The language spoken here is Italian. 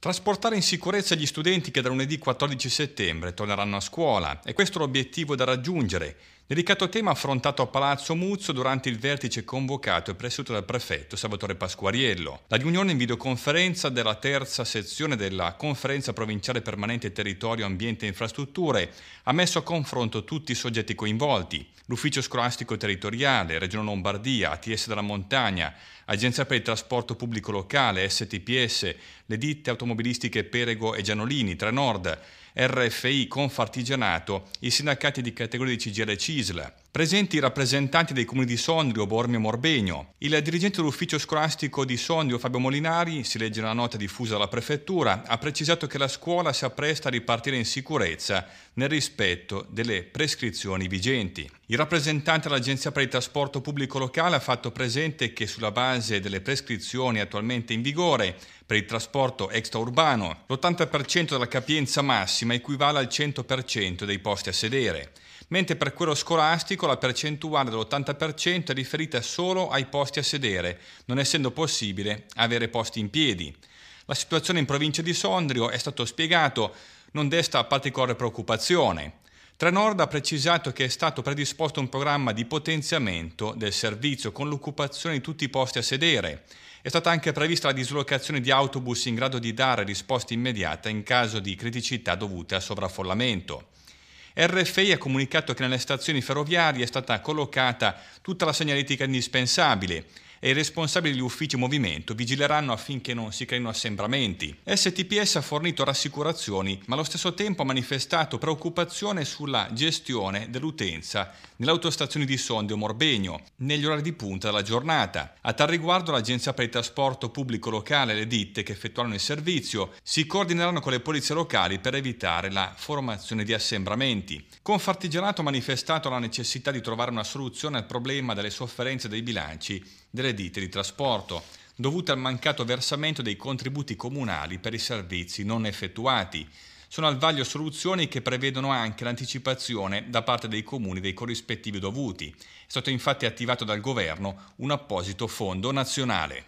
Trasportare in sicurezza gli studenti che da lunedì 14 settembre torneranno a scuola è questo l'obiettivo da raggiungere Delicato tema affrontato a Palazzo Muzzo durante il vertice convocato e presieduto dal prefetto Salvatore Pasquariello. La riunione in videoconferenza della terza sezione della Conferenza Provinciale Permanente Territorio, Ambiente e Infrastrutture ha messo a confronto tutti i soggetti coinvolti, l'Ufficio Scolastico Territoriale, Regione Lombardia, ATS della Montagna, Agenzia per il Trasporto Pubblico Locale, STPS, le ditte automobilistiche Perego e Giannolini, Trenord, RFI, Confartigianato, i sindacati di categoria di CGL e CISL, presenti i rappresentanti dei comuni di Sondrio, Bormio e Morbegno, il dirigente dell'ufficio scolastico di Sondrio Fabio Molinari, si legge una nota diffusa dalla prefettura, ha precisato che la scuola si appresta a ripartire in sicurezza nel rispetto delle prescrizioni vigenti. Il rappresentante dell'Agenzia per il trasporto pubblico locale ha fatto presente che sulla base delle prescrizioni attualmente in vigore per il trasporto extraurbano, l'80% della capienza massima massima equivale al 100% dei posti a sedere, mentre per quello scolastico la percentuale dell'80% è riferita solo ai posti a sedere, non essendo possibile avere posti in piedi. La situazione in provincia di Sondrio, è stato spiegato, non desta particolare preoccupazione. Trenord ha precisato che è stato predisposto un programma di potenziamento del servizio con l'occupazione di tutti i posti a sedere è stata anche prevista la dislocazione di autobus in grado di dare risposta immediata in caso di criticità dovute a sovraffollamento. RFI ha comunicato che nelle stazioni ferroviarie è stata collocata tutta la segnaletica indispensabile, e i responsabili degli uffici movimento vigileranno affinché non si creino assembramenti. STPS ha fornito rassicurazioni, ma allo stesso tempo ha manifestato preoccupazione sulla gestione dell'utenza nelle autostazioni di Sondrio Morbegno, negli orari di punta della giornata. A tal riguardo l'Agenzia per il trasporto pubblico locale e le ditte che effettuano il servizio si coordineranno con le polizie locali per evitare la formazione di assembramenti. Confartigianato ha manifestato la necessità di trovare una soluzione al problema delle sofferenze dei bilanci delle spese-rediti di trasporto dovute al mancato versamento dei contributi comunali per i servizi non effettuati. Sono al vaglio soluzioni che prevedono anche l'anticipazione da parte dei comuni dei corrispettivi dovuti. È stato infatti attivato dal governo un apposito fondo nazionale.